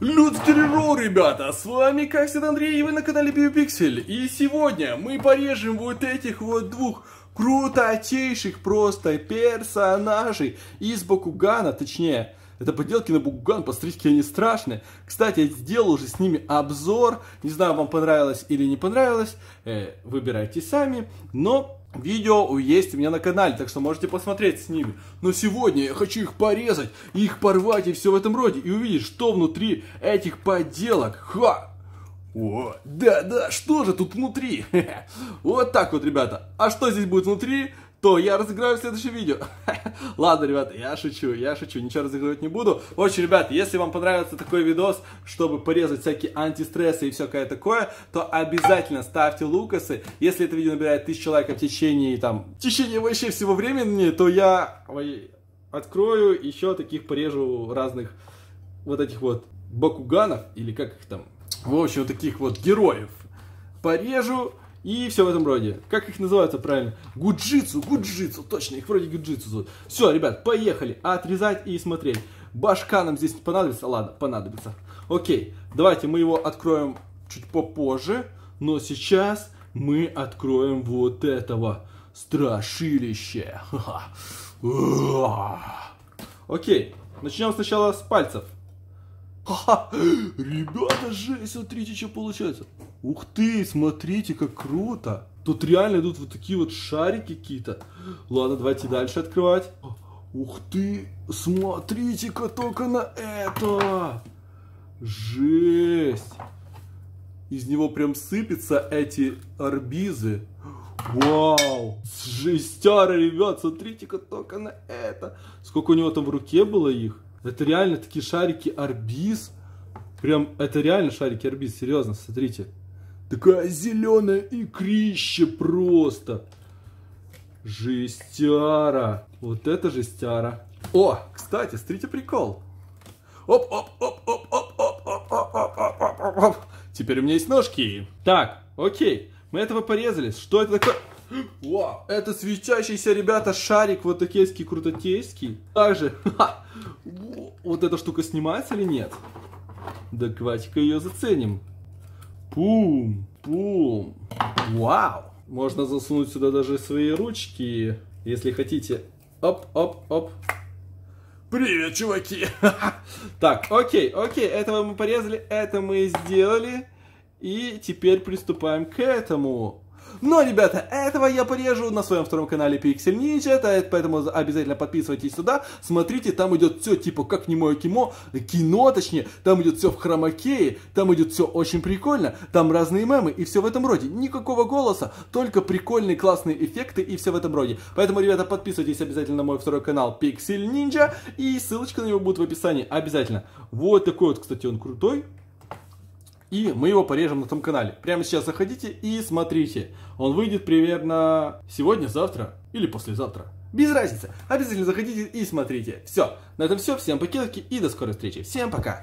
Людский рерол, ребята! С вами, как всегда, Андрей, и вы на канале Биопиксель, И сегодня мы порежем вот этих вот двух крутотейших просто персонажей из Бакугана, точнее, это поделки на Бугуган, пострички они страшные. Кстати, я сделал уже с ними обзор. Не знаю, вам понравилось или не понравилось. Э, выбирайте сами. Но видео есть у меня на канале, так что можете посмотреть с ними. Но сегодня я хочу их порезать, их порвать и все в этом роде. И увидеть, что внутри этих поделок. Ха! О, да-да, что же тут внутри? вот так вот, ребята. А что здесь будет внутри? то я разыграю в следующем видео. Ладно, ребята, я шучу, я шучу, ничего разыгрывать не буду. В общем, ребят, если вам понравится такой видос, чтобы порезать всякие антистрессы и всякое такое, то обязательно ставьте лукасы. Если это видео набирает 1000 лайков в течение, там, в течение вообще всего времени, то я ой, открою, еще таких порежу разных вот этих вот бакуганов, или как их там, в общем, таких вот героев. Порежу, и все в этом роде. Как их называются правильно? Гуджицу, гуджицу, точно, их вроде гуджицу зовут. Все, ребят, поехали. Отрезать и смотреть. Башка нам здесь не понадобится? Ладно, понадобится. Окей, давайте мы его откроем чуть попозже. Но сейчас мы откроем вот этого страшилище. Окей, начнем сначала с пальцев. Ха-ха! Ребята, жесть, смотрите, что получается. Ух ты, смотрите, как круто. Тут реально идут вот такие вот шарики какие-то. Ладно, давайте дальше открывать. Ух ты, смотрите-ка только на это. Жесть. Из него прям сыпятся эти арбизы. Вау! Жестяра, ребят, смотрите-ка только на это. Сколько у него там в руке было их? Это реально такие шарики Арбиз. Прям, это реально шарики Арбиз, серьезно, смотрите. Такая зеленая икрища просто. Жестяра. Вот это жестяра. О, кстати, смотрите прикол. Оп, оп, оп, оп, оп, оп, оп, оп, оп, оп, оп, оп, оп. Теперь у меня есть ножки. Так, окей. Мы этого порезали? Что это такое? Вау, это светящийся, ребята, шарик вот такейский, крутотейский. Также, ха, вот эта штука снимается или нет? Давайте-ка ее заценим. Пум, пум. Вау! Можно засунуть сюда даже свои ручки, если хотите. Оп, оп, оп. Привет, чуваки! так, окей, окей, этого мы порезали, это мы сделали. И теперь приступаем к этому. Но, ребята, этого я порежу на своем втором канале Pixel Ninja, поэтому обязательно подписывайтесь сюда, смотрите, там идет все типа как не мое кино, кино точнее, там идет все в хромакее, там идет все очень прикольно, там разные мемы и все в этом роде. Никакого голоса, только прикольные классные эффекты и все в этом роде. Поэтому, ребята, подписывайтесь обязательно на мой второй канал Pixel Ninja и ссылочка на него будет в описании обязательно. Вот такой вот, кстати, он крутой. И мы его порежем на том канале. Прямо сейчас заходите и смотрите. Он выйдет примерно сегодня, завтра или послезавтра. Без разницы. Обязательно заходите и смотрите. Все. На этом все. Всем покидки и до скорой встречи. Всем пока.